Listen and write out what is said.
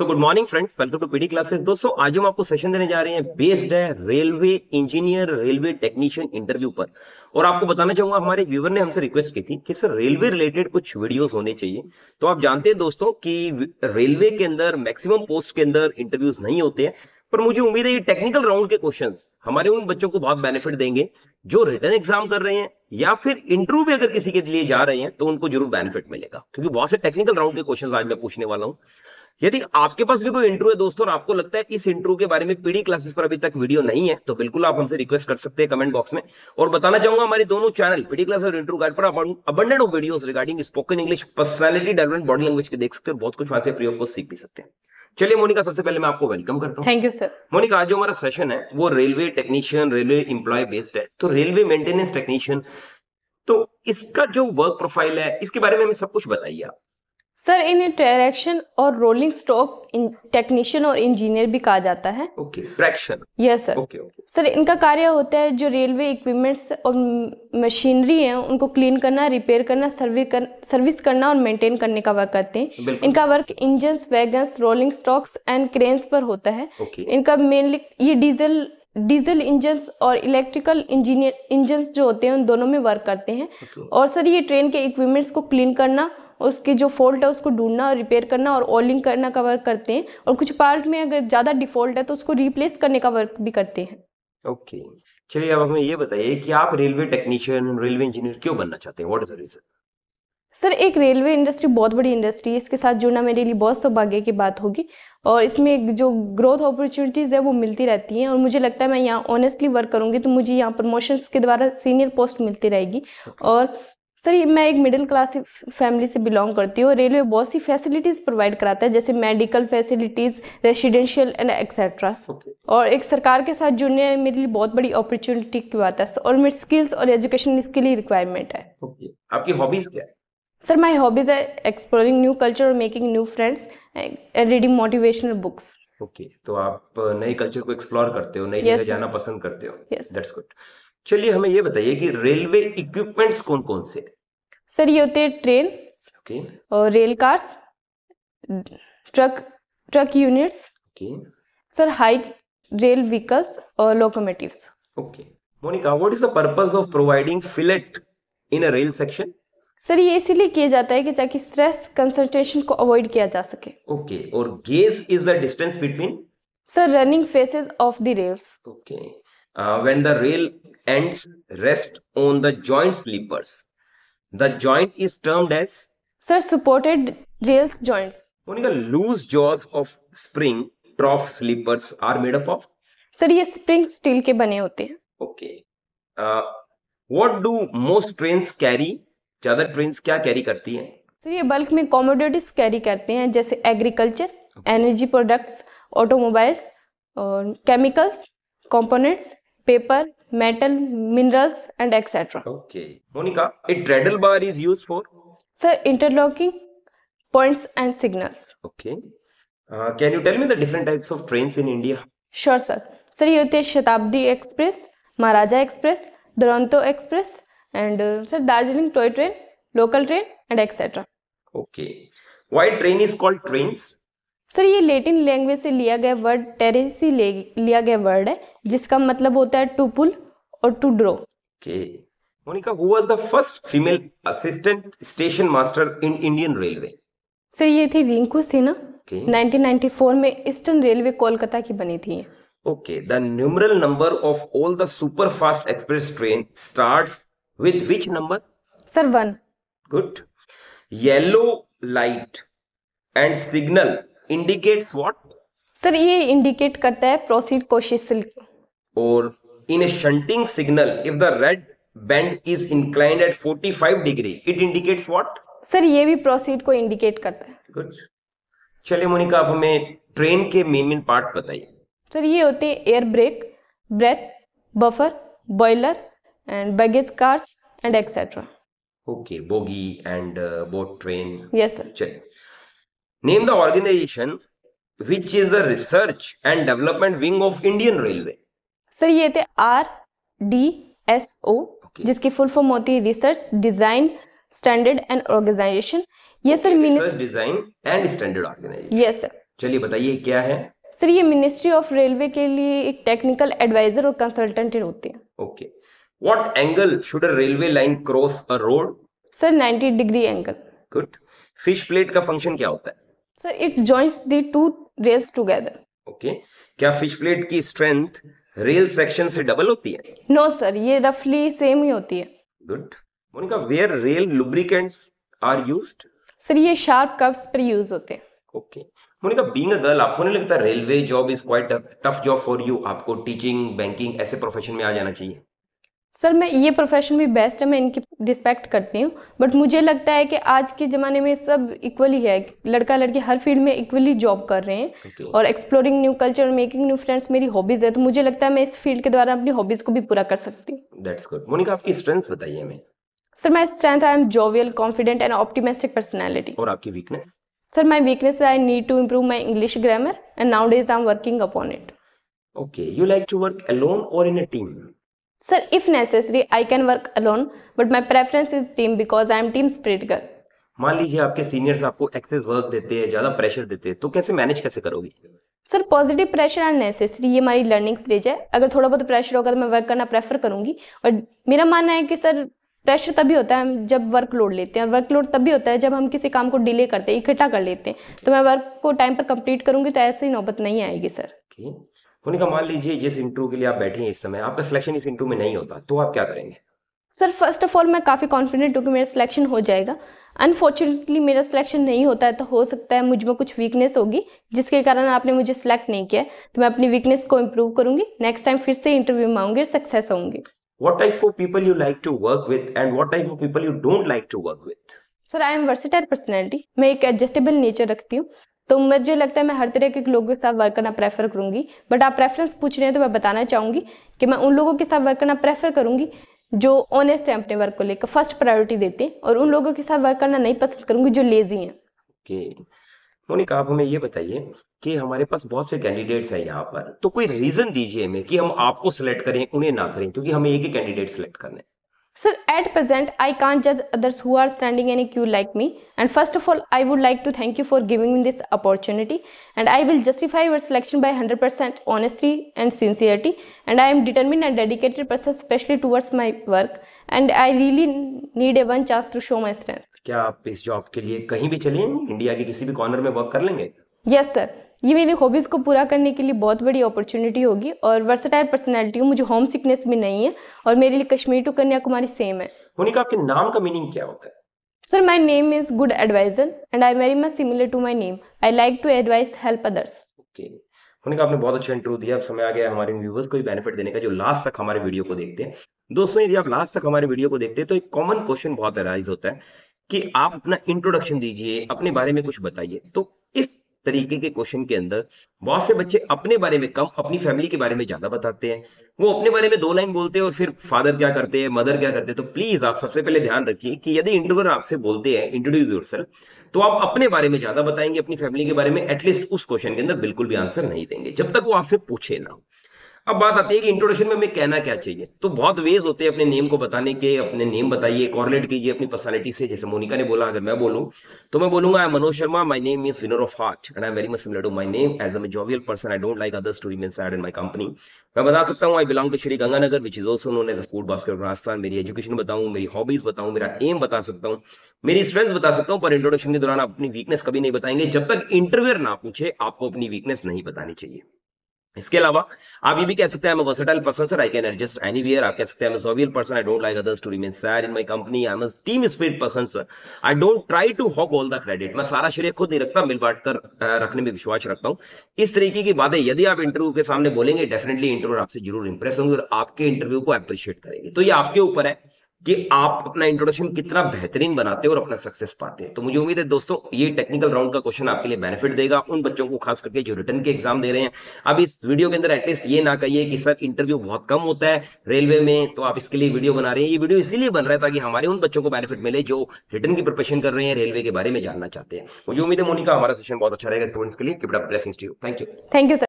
So good morning friends welcome to PD classes दोस्तों आज हम आपको सेशन देने जा रहे हैं बेस्ड है railway engineer railway technician interview पर और आपको बताना चाहूंगा हमारे व्यूवर ने हमसे रिक्वेस्ट की थी कि सर रेलवे रिलेटेड कुछ वीडियोस होने चाहिए तो आप जानते हैं दोस्तों कि रेलवे के अंदर मैक्सिमम पोस्ट के अंदर इंटरव्यूज नहीं होते हैं पर मुझे उम्मीद है ये टेक्निकल राउंड के क्वेश्चन हमारे उन बच्चों को बहुत बेनिफिट देंगे जो रिटर्न एग्जाम कर रहे हैं या फिर इंटरव्यू भी अगर किसी के लिए जा रहे हैं तो उनको जरूर बेनिफिट मिलेगा क्योंकि बहुत से टेक्निकल राउंड के क्वेश्चन आज मैं पूछने वाला हूँ यदि आपके पास भी कोई इंटरव्यू है दोस्तों और आपको लगता है इस इंटरव्यू के बारे में पीडी क्लासेस पर अभी तक वीडियो नहीं है तो बिल्कुल आप हमसे रिक्वेस्ट कर सकते हैं कमेंट बॉक्स में और बताना चाहूंगा हमारे दोनों चैनल पीडी क्लास और इंटरव्यू गाइड पर आप of video regarding spoken English personality development body language के देख सकते हैं बहुत कुछ वहां से को सीख भी सकते हैं चलिए मोनिका सबसे पहले मैं आपको वेलकम करता हूँ थैंक यू सर मोनिका आज जो हमारा सेशन है वो railway technician railway employ based है तो रेलवे मेंटेनेंस टेक्नीशियन तो इसका जो वर्क प्रोफाइल है इसके बारे में हमें सब कुछ बताइए आप सर इन ट्रैक्शन और रोलिंग स्टॉक टेक्नीशियन और इंजीनियर भी कहा जाता है okay traction yes sir okay okay sir इनका कार्य होता है जो रेलवे इक्विपमेंट्स और मशीनरी है उनको क्लीन करना रिपेयर करना सर्विस कर, सर्विस करना और मेंटेन करने का वर्क करते हैं इनका work engine wagon rolling stocks and cranes पर होता है okay. इनका मेनली ये डीजल डीजल इंजन और इलेक्ट्रिकल इंजीनियर इंजन जो होते हैं उन दोनों में वर्क करते हैं okay. और सर ये ट्रेन के इक्विपमेंट्स को क्लीन करना उसके जो फॉल्ट है उसको ढूंढना और रिपेयर करना और ऑलिंग करना का वर्क करते हैं और कुछ पार्ट में अगर ज़्यादा डिफॉल्ट है तो उसको रिप्लेस करने का वर्क भी करते हैं ओके चलिए अब हमें ये बताइए कि आप रेलवे टेक्नीशियन रेलवे इंजीनियर क्यों बनना चाहते हैं what is the reason sir एक रेलवे इंडस्ट्री बहुत बड़ी इंडस्ट्री है इसके साथ जुड़ना मेरे लिए बहुत सौभाग्य की बात होगी और इसमें जो ग्रोथ अपॉर्चुनिटीज़ है वो मिलती रहती हैं और मुझे लगता है मैं यहाँ ऑनेस्टली वर्क करूँगी तो मुझे यहाँ प्रमोशंस के द्वारा सीनियर पोस्ट मिलती रहेगी okay. और सर मैं एक मिडिल क्लास फैमिली से बिलोंग करती हूँ रेलवे बहुत सी फैसिलिटीज़ प्रोवाइड कराता है जैसे medical facilities residential and etcetera और एक सरकार के साथ जुड़ने मेरे लिए बहुत बड़ी अपॉर्चुनिटी की बात है और मेरे स्किल्स और एजुकेशन इसके लिए रिक्वायरमेंट है okay. आपकी हॉबीज क्या है सर माई हॉबीज़ है एक्सप्लोरिंग न्यू कल्चर और making new friends and reading motivational books okay तो आप नए कल्चर को एक्सप्लोर करते हो नई yes, जगह जाना पसंद करते हो दैट्स yes. गुड चलिए हमें ये बताइए कि रेलवे इक्विपमेंट्स कौन कौन से हैं सर ये होते हैं ट्रेन और rail cars truck truck units sir high rail vehicles और locomotives okay Monica what is the purpose of providing fillet in a rail section sir ये इसीलिए किया जाता है कि ताकि स्ट्रेस कंसंट्रेशन को अवॉइड किया जा सके ओके okay. और gauge is the distance between sir running faces of the rails okay when the rail ends rest on the joint sleepers the joint is termed as sir supported rails joints loose jaws of spring trough sleepers are made up of sir ये spring steel के बने होते हैं okay what do most trains carry ज्यादा trains क्या carry करती हैं sir ये बल्क में कॉमोडिटीज कैरी करते हैं जैसे एग्रीकल्चर एनर्जी प्रोडक्ट्स ऑटोमोबाइल्स और chemicals components paper metal, minerals, and etc. Okay. Monica, a treadle bar is used for? Sir, interlocking points and signals. Okay. Uh, can you tell me the different types of trains in India? Sure, sir. Sir, you have Shatabdi Express, Maharaja Express, Duronto Express, and uh, sir, Darjeeling Toy Train, Local Train, and etc. Okay. Why train is called trains? Sir ये Latin language से लिया गया word टेरेसी लिया गया word है जिसका मतलब होता है टू पुल और to draw Monica who was the first female assistant station master in Indian Railway sir ये थी रिंकू सिन्हा okay. 1994 में ईस्टर्न रेलवे कोलकाता की बनी थी okay the numeral number of all the super fast express train start with which number sir one good yellow light and signal indicates what sir ये indicate करता है proceed cautiously की और in shunting signal if the red band is inclined at 45 degree it indicates what sir ये भी proceed को indicate करता है गुड चलिए मोनिका आप हमें ट्रेन के मेन मेन पार्ट बताइए सर ये होते हैं air brake breath buffer boiler and baggage cars and etcetera okay bogie and boat train yes sir चलिए Name the organization which is the research and development wing of Indian Railway. Sir ये थे R D S O जिसकी full form होती है research design standard and organisation ये sir research design and standard organisation yes sir चलिए बताइए क्या है सर ये मिनिस्ट्री ऑफ रेलवे के लिए एक टेक्निकल एडवाइजर और कंसल्टेंट होते हैं okay what angle should a railway line cross a road sir 90 degree angle good fish plate का फंक्शन क्या होता है sir it's joints the two rails together okay क्या फिश प्लेट की स्ट्रेंथ रेल फ्रैक्शन से double होती है no no, sir ये रफली सेम ही होती है गुड उनका where rail lubricants are used sir ये शार्प कर्व्स पर यूज होते हैं okay Monica being a girl आपको नहीं लगता railway job is quite tough job for you आपको टीचिंग बैंकिंग ऐसे प्रोफेशन में आ जाना चाहिए सर मैं ये प्रोफेशन भी बेस्ट है मैं इनकी रिस्पेक्ट करती हूँ बट मुझे लगता है कि आज के ज़माने में सब इक्वली है लड़का लड़की हर फील्ड में इक्वली जॉब कर रहे हैं और एक्सप्लोरिंग न्यू कल्चर और मेकिंग न्यू फ्रेंड्स मेरी हॉबीज़ है तो मुझे लगता है मैं इस फील्ड के द्वारा अपनी हॉबीज़ को भी पूरा कर सकती हूँ आपकी स्ट्रेंथ बताइए हमें sir my strength I am jovial confident and optimistic personality और आपकी weakness sir my weakness I need to improve my English grammar and now days I am working upon it okay you like to work alone और in a team sir if necessary I can work alone but my preference is team because I am team spirit girl मान लीजिए आपके seniors आपको access work देते हैं ज़्यादा pressure देते हैं तो कैसे मैनेज कैसे करोगी sir positive pressure are necessary ये हमारी लर्निंग स्टेज है अगर थोड़ा बहुत प्रेशर होगा तो मैं वर्क करना प्रेफर करूंगी और मेरा मानना है कि सर प्रेशर तभी होता है जब वर्क लोड लेते हैं और वर्क लोड तभी होता है जब हम किसी काम को डिले करते हैं इकट्ठा कर लेते हैं तो मैं वर्क को टाइम पर कंप्लीट करूंगी तो ऐसी नौबत नहीं आएगी सर okay. होने का मान लीजिए जिस इंटरव्यू के लिए आप बैठे हैं इस समय आपका सिलेक्शन इस इंटरव्यू में नहीं होता तो आप क्या करेंगे सर फर्स्ट ऑफ ऑल मैं काफ़ी कॉन्फिडेंट हूँ कि मेरा सिलेक्शन हो जाएगा अनफॉर्चुनेटली मेरा सिलेक्शन नहीं होता है तो हो सकता है मुझ में कुछ वीकनेस होगी जिसके कारण आपने मुझे सिलेक्ट नहीं किया तो मैं अपनी वीकनेस को इम्प्रूव करूंगी नेक्स्ट टाइम फिर से इंटरव्यू में आऊंगी सक्सेस होंगी what type of people you like to work with and what type of people you don't like to work with Sir, I am versatile personality. मैं एक adjustable nature रखती हूँ तो मुझे लगता है मैं हर तरह के लोगों के साथ वर्क करना प्रेफर करूंगी बट आप प्रेफरेंस पूछ रहे हैं तो मैं बताना चाहूंगी कि मैं उन लोगों के साथ वर्क करना प्रेफर करूंगी जो ऑनेस्ट है अपने वर्क को लेकर फर्स्ट प्रायोरिटी देते हैं और उन लोगों के साथ वर्क करना नहीं पसंद करूंगी जो लेजी है मोनिका आप हमें ये बताइए कि हमारे पास बहुत से कैंडिडेट्स हैं यहाँ पर तो कोई रीजन दीजिए हमें कि हम आपको सिलेक्ट करें उन्हें ना करें क्योंकि हमें एक ही कैंडिडेट सिलेक्ट करना है sir at present I can't जज others who are standing in a queue like me and first of all I would like to thank you for giving this opportunity and I will justify your selection by hundred percent honesty and sincerity and I am determine and dedicated person specially towards my work and I really need a one chance to show my strength क्या आप इस job के लिए कहीं भी चलिए India के किसी भी कॉर्नर में वर्क कर लेंगे यस सर ये मेरी हॉबीज़ को पूरा करने के लिए बहुत बड़ी अपॉर्चुनिटी होगी और वर्सेटाइल पर्सनैलिटी हूँ मुझे होम सिकनेस भी नहीं है और मेरे लिए कश्मीर टू कन्याकुमारी सेम है मोनिका आपके नाम का मीनिंग क्या होता है sir my name is good advisor and I very much similar to my name I like to advise help others okay Monica आपने बहुत अच्छा इंटरव्यू दिया अब समय आ गया हमारे व्यूवर्स को भी बेनिफिट देने का जो लास्ट तक हमारे वीडियो को देखते हैं दोस्तों यदि आप लास्ट तक हमारे वीडियो को देखते हैं तो एक कॉमन क्वेश्चन बहुत अराइज होता है कि आप अपना इंट्रोडक्शन दीजिए अपने बारे में कुछ बताइए तो इस तरीके के क्वेश्चन के अंदर बहुत से बच्चे अपने बारे में कम अपनी फैमिली के बारे में ज्यादा बताते हैं वो अपने बारे में दो लाइन बोलते हैं और फिर फादर क्या करते हैं मदर क्या करते हैं तो प्लीज आप सबसे पहले ध्यान रखिए कि यदि इंटरव्यूअर आपसे बोलते हैं इंट्रोड्यूस योर तो आप अपने बारे में ज्यादा बताएंगे अपनी फैमिली के बारे में एटलीस्ट उस क्वेश्चन के अंदर बिल्कुल भी आंसर नहीं देंगे जब तक वो आपसे पूछे ना अब बात आती है कि इंट्रोडक्शन में हमें कहना क्या चाहिए तो बहुत वेज होते हैं अपने नेम को बताने के अपने नेम बताइए कॉर्लेट कीजिए अपनी पर्सनैलिटी से जैसे मोनिका ने बोला अगर मैं बोलूँ तो मैं बोलूंगा I Manoj Sharma my name is winner of heart and I very much similar to my name as a person I don't like others to remain sad in my company मैं बता सकता हूँ I belong to Shri Ganganagar which is also known as food basket Rajasthan मेरी education बताऊँ मेरी hobbies बताऊँ मेरा M बता सकता हूँ मेरी स्ट्रेंथ बता सकता हूँ पर इंट्रोडक्शन के दौरान आप अपनी वीकनेस कभी नहीं बताएंगे जब तक इंटरव्यूर ना पूछे आपको अपनी वीकनेस नहीं बतानी चाहिए इसके अलावा आप ये भी कह सकते हैं versatile person sir I can adjust anywhere आप कह सकते हैं I person I don't like others to remain sad in my company I am a team spirit person sir I don't try to hog all the credit मैं सारा श्रेय खुद नहीं रखता मिल बांट कर रखने में विश्वास रखता हूँ इस तरीके की बातें यदि आप इंटरव्यू के सामने बोलेंगे डेफिनेटली इंटरव्यू आपसे जरूर इंप्रेस होंगे और आपके इंटरव्यू को अप्रिशिएट करेंगे तो ये आपके ऊपर है कि आप अपना इंट्रोडक्शन कितना बेहतरीन बनाते हो और अपना सक्सेस पाते हैं तो मुझे उम्मीद है दोस्तों ये टेक्निकल राउंड का क्वेश्चन आपके लिए बेनिफिट देगा उन बच्चों को खास करके जो रिटर्न के एग्जाम दे रहे हैं अब इस वीडियो के अंदर एटलीस्ट ये ना कहिए कि सर इंटरव्यू बहुत कम होता है रेलवे में तो आप इसके लिए वीडियो बना रहे हैं ये वीडियो इसीलिए बन रहा है ताकि हमारे उन बच्चों को बेनिफिट मिले जो रिटर्न की प्रिपरेशन कर रहे हैं रेलवे के बारे में जानना चाहते हैं मुझे उम्मीद है मोनिका हमारा सेशन बहुत अच्छा रहेगा स्टूडेंट्स के लिए थैंक यू थैंक यू